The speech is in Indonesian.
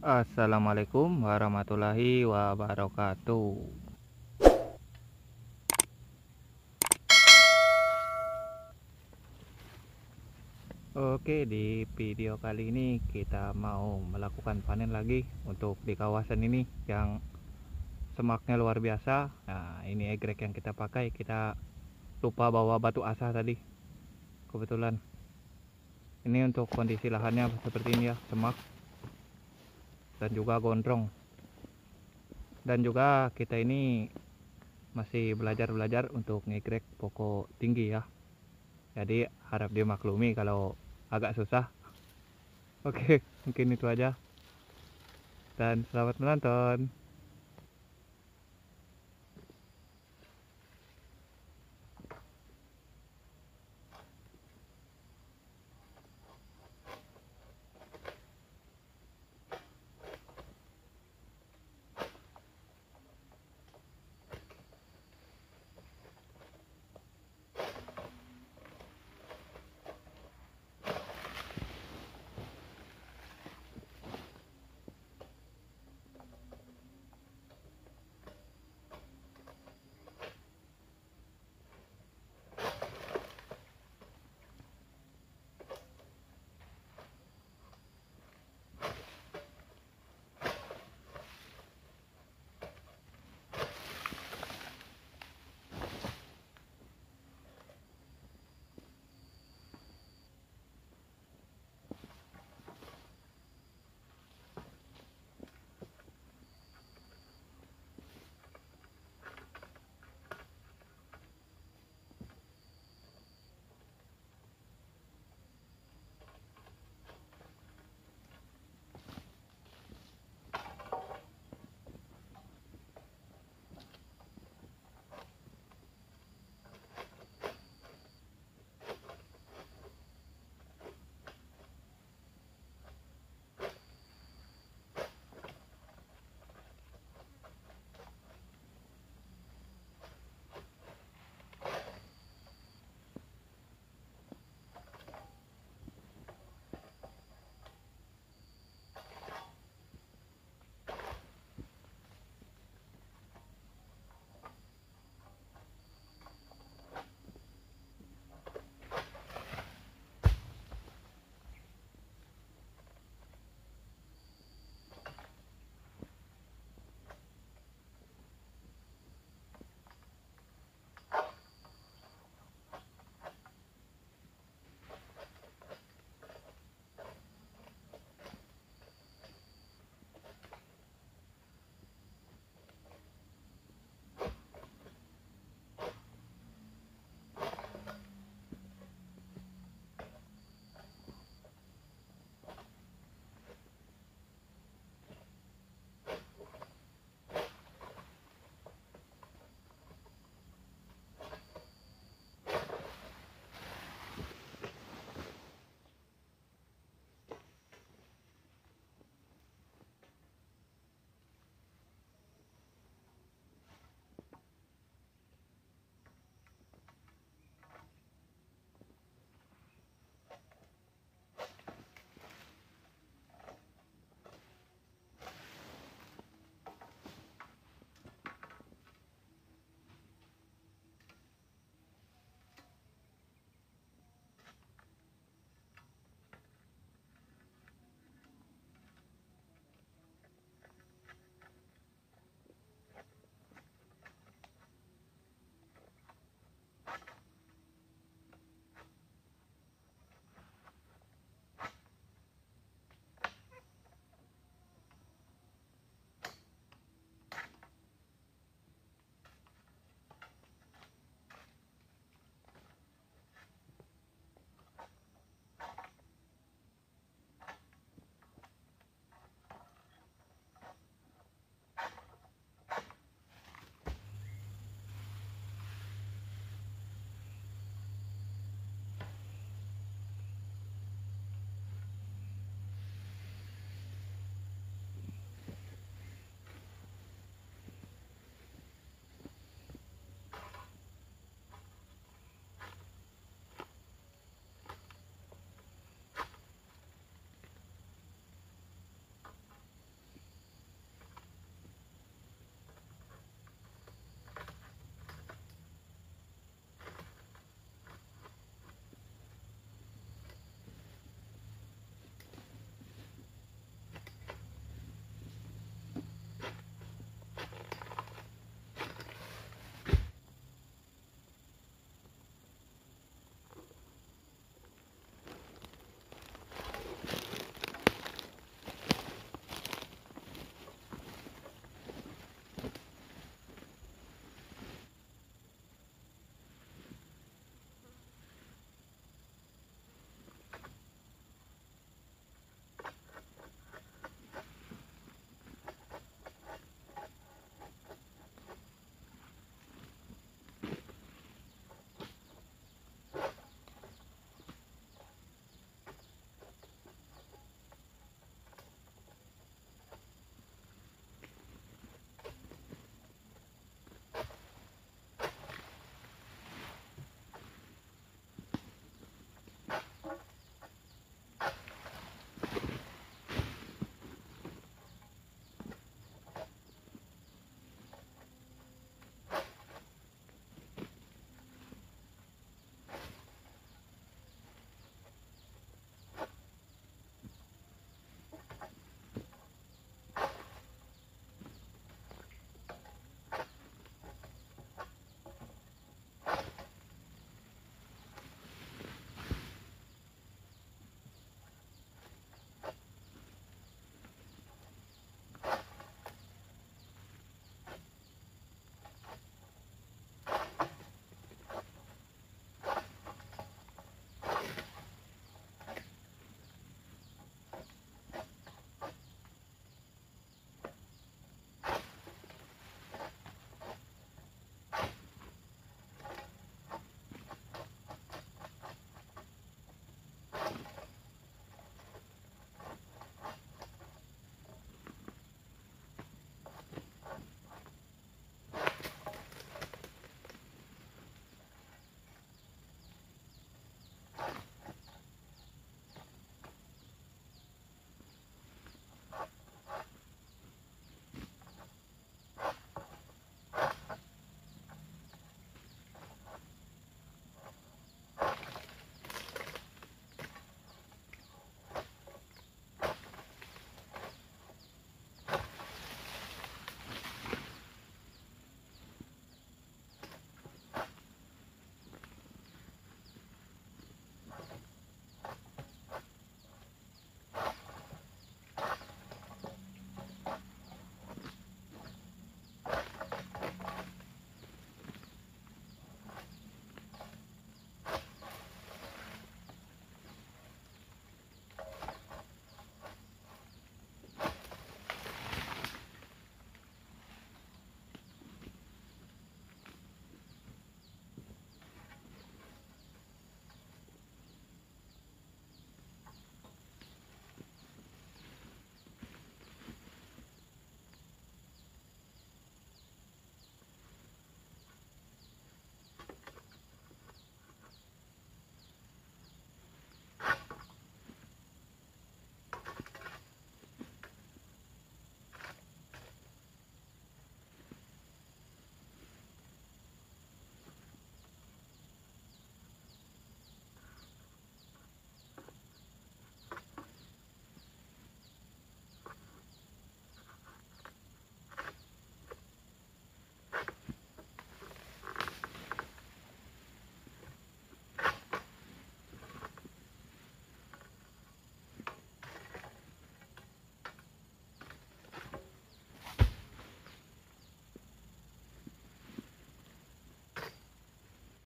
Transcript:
Assalamualaikum warahmatullahi wabarakatuh. Oke, di video kali ini kita mau melakukan panen lagi untuk di kawasan ini yang semaknya luar biasa. Nah, ini egrek yang kita pakai, kita lupa bawa batu asah tadi. Kebetulan ini untuk kondisi lahannya seperti ini ya, semak dan juga gondrong dan juga kita ini masih belajar-belajar untuk ngegrek pokok tinggi ya jadi harap dimaklumi kalau agak susah oke mungkin itu aja dan selamat menonton